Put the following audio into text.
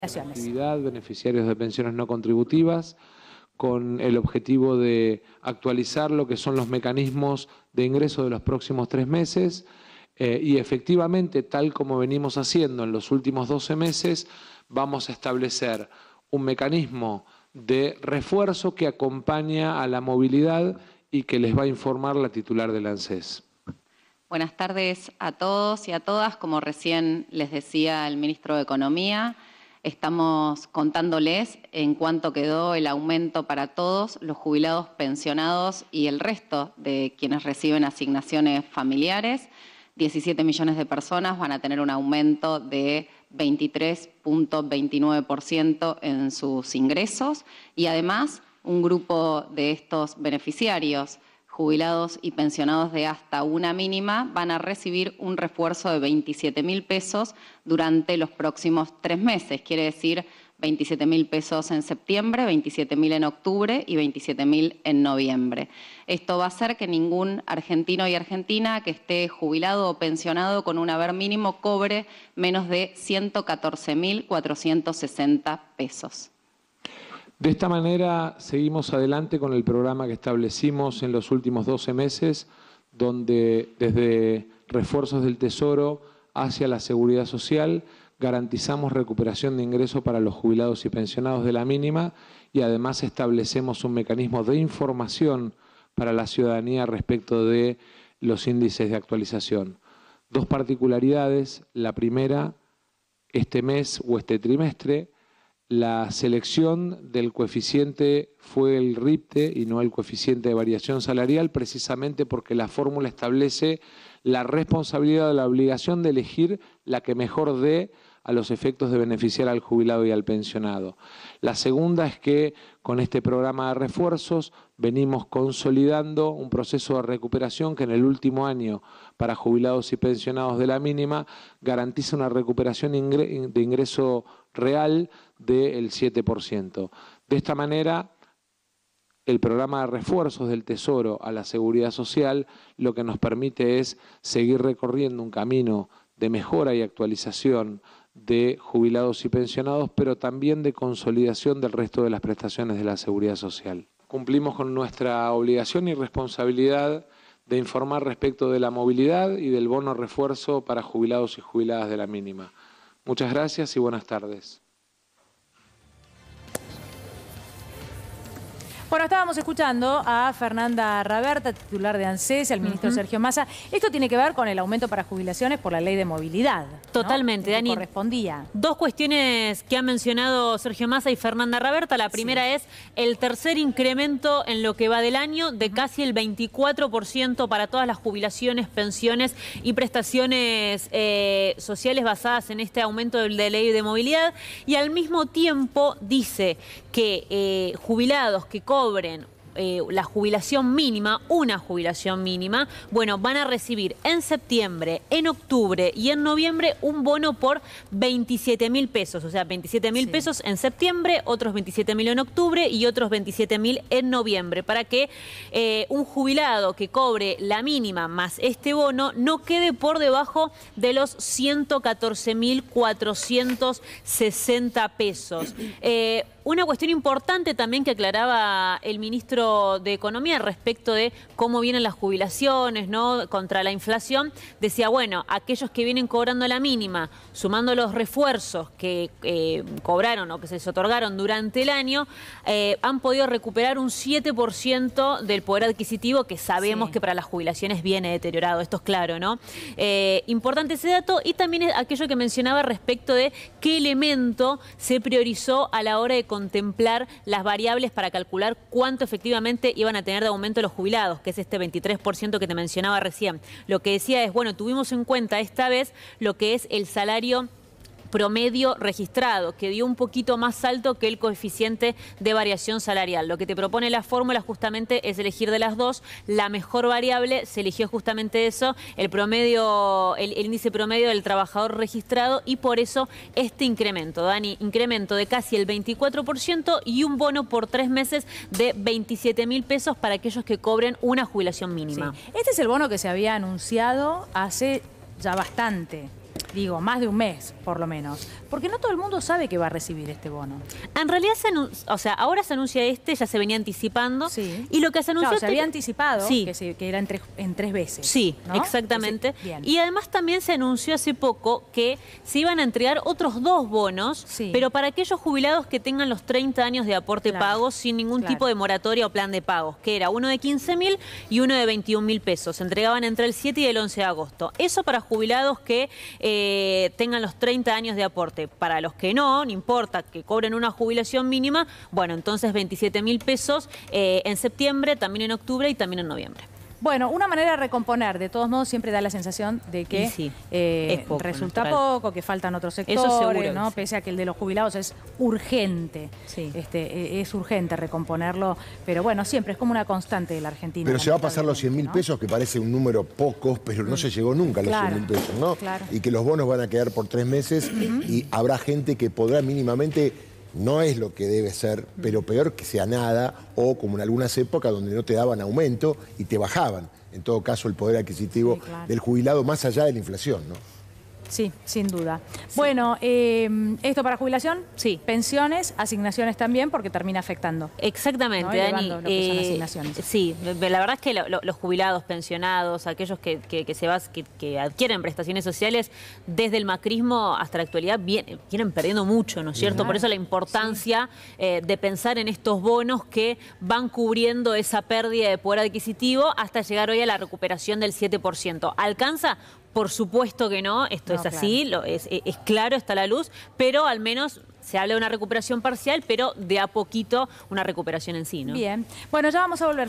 Actividad, beneficiarios de pensiones no contributivas, con el objetivo de actualizar lo que son los mecanismos de ingreso de los próximos tres meses. Eh, y efectivamente, tal como venimos haciendo en los últimos 12 meses, vamos a establecer un mecanismo de refuerzo que acompaña a la movilidad y que les va a informar la titular del ANSES. Buenas tardes a todos y a todas. Como recién les decía el ministro de Economía, Estamos contándoles en cuánto quedó el aumento para todos los jubilados, pensionados y el resto de quienes reciben asignaciones familiares. 17 millones de personas van a tener un aumento de 23.29% en sus ingresos y además un grupo de estos beneficiarios jubilados y pensionados de hasta una mínima van a recibir un refuerzo de 27 mil pesos durante los próximos tres meses. Quiere decir 27 mil pesos en septiembre, 27 mil en octubre y 27 mil en noviembre. Esto va a hacer que ningún argentino y argentina que esté jubilado o pensionado con un haber mínimo cobre menos de 114.460 pesos. De esta manera seguimos adelante con el programa que establecimos en los últimos 12 meses, donde desde refuerzos del Tesoro hacia la seguridad social garantizamos recuperación de ingresos para los jubilados y pensionados de la mínima y además establecemos un mecanismo de información para la ciudadanía respecto de los índices de actualización. Dos particularidades. La primera, este mes o este trimestre, la selección del coeficiente fue el RIPTE y no el coeficiente de variación salarial, precisamente porque la fórmula establece la responsabilidad de la obligación de elegir la que mejor dé a los efectos de beneficiar al jubilado y al pensionado. La segunda es que con este programa de refuerzos venimos consolidando un proceso de recuperación que en el último año para jubilados y pensionados de la mínima garantiza una recuperación de ingreso real del 7%. De esta manera, el programa de refuerzos del Tesoro a la Seguridad Social lo que nos permite es seguir recorriendo un camino de mejora y actualización de jubilados y pensionados, pero también de consolidación del resto de las prestaciones de la seguridad social cumplimos con nuestra obligación y responsabilidad de informar respecto de la movilidad y del bono refuerzo para jubilados y jubiladas de la mínima. Muchas gracias y buenas tardes. Bueno, estábamos escuchando a Fernanda Raberta, titular de ANSES, al ministro Sergio Massa. Esto tiene que ver con el aumento para jubilaciones por la ley de movilidad. Totalmente, Dani. Correspondía. Dos cuestiones que han mencionado Sergio Massa y Fernanda Raberta. La primera es el tercer incremento en lo que va del año de casi el 24% para todas las jubilaciones, pensiones y prestaciones eh, sociales basadas en este aumento de ley de movilidad. Y al mismo tiempo dice que eh, jubilados que cobren eh, la jubilación mínima, una jubilación mínima, bueno, van a recibir en septiembre, en octubre y en noviembre un bono por 27 mil pesos. O sea, 27 mil pesos en septiembre, otros 27 mil en octubre y otros 27 mil en noviembre, para que eh, un jubilado que cobre la mínima más este bono no quede por debajo de los 114 mil 460 pesos. Una cuestión importante también que aclaraba el ministro de Economía respecto de cómo vienen las jubilaciones, ¿no? Contra la inflación, decía, bueno, aquellos que vienen cobrando la mínima, sumando los refuerzos que eh, cobraron o que se les otorgaron durante el año, eh, han podido recuperar un 7% del poder adquisitivo que sabemos que para las jubilaciones viene deteriorado, esto es claro, ¿no? Eh, importante ese dato y también aquello que mencionaba respecto de qué elemento se priorizó a la hora de contemplar las variables para calcular cuánto efectivamente iban a tener de aumento los jubilados, que es este 23% que te mencionaba recién. Lo que decía es, bueno, tuvimos en cuenta esta vez lo que es el salario promedio registrado, que dio un poquito más alto que el coeficiente de variación salarial. Lo que te propone la fórmula justamente es elegir de las dos la mejor variable, se eligió justamente eso, el promedio, el, índice promedio del trabajador registrado y por eso este incremento, Dani, incremento de casi el 24% y un bono por tres meses de 27 mil pesos para aquellos que cobren una jubilación mínima. Este es el bono que se había anunciado hace ya bastante digo, más de un mes, por lo menos. Porque no todo el mundo sabe que va a recibir este bono. En realidad, se o sea, ahora se anuncia este, ya se venía anticipando. Y lo que se anunció... No, se este había anticipado que, era en tres, veces. Sí, exactamente. y además también se anunció hace poco que se iban a entregar otros dos bonos, pero para aquellos jubilados que tengan los 30 años de aporte pago sin ningún tipo de moratoria o plan de pagos, que era uno de 15 mil y uno de 21 mil pesos. Se entregaban entre el 7 y el 11 de agosto. Eso para jubilados que... Eh, eh, tengan los 30 años de aporte. Para los que no, no importa, que cobren una jubilación mínima, bueno, entonces 27 mil pesos eh, en septiembre, también en octubre y también en noviembre. Bueno, una manera de recomponer, de todos modos, siempre da la sensación de que eh, resulta poco, que faltan otros sectores, Pese a que el de los jubilados es urgente, este, e, es urgente recomponerlo, pero bueno, siempre es como una constante de la Argentina. Pero se va a pasar los 100 mil pesos, que parece un número poco, pero no mm. se llegó nunca a los 100 mil pesos, ¿no? Y que los bonos van a quedar por tres meses y habrá gente que podrá mínimamente no es lo que debe ser, pero peor que sea nada, o como en algunas épocas donde no te daban aumento y te bajaban, en todo caso, el poder adquisitivo del jubilado más allá de la inflación. ¿no? Sí, sin duda. Bueno, em, esto para jubilación, sí. pensiones, asignaciones también, porque termina afectando. Exactamente, Dani. Eh, asignaciones. Sí, la verdad es que los jubilados, pensionados, aquellos que, se que, adquieren prestaciones sociales, desde el macrismo hasta la actualidad, vienen, perdiendo mucho, ¿no es cierto? Por eso la importancia eh, de pensar en estos bonos que van cubriendo esa pérdida de poder adquisitivo hasta llegar hoy a la recuperación del 7%. ¿Alcanza? Por supuesto que no, esto es así, es, claro está la luz, pero al menos se habla de una recuperación parcial, pero de a poquito una recuperación en sí, Bien. Bueno, ya vamos a volver sobre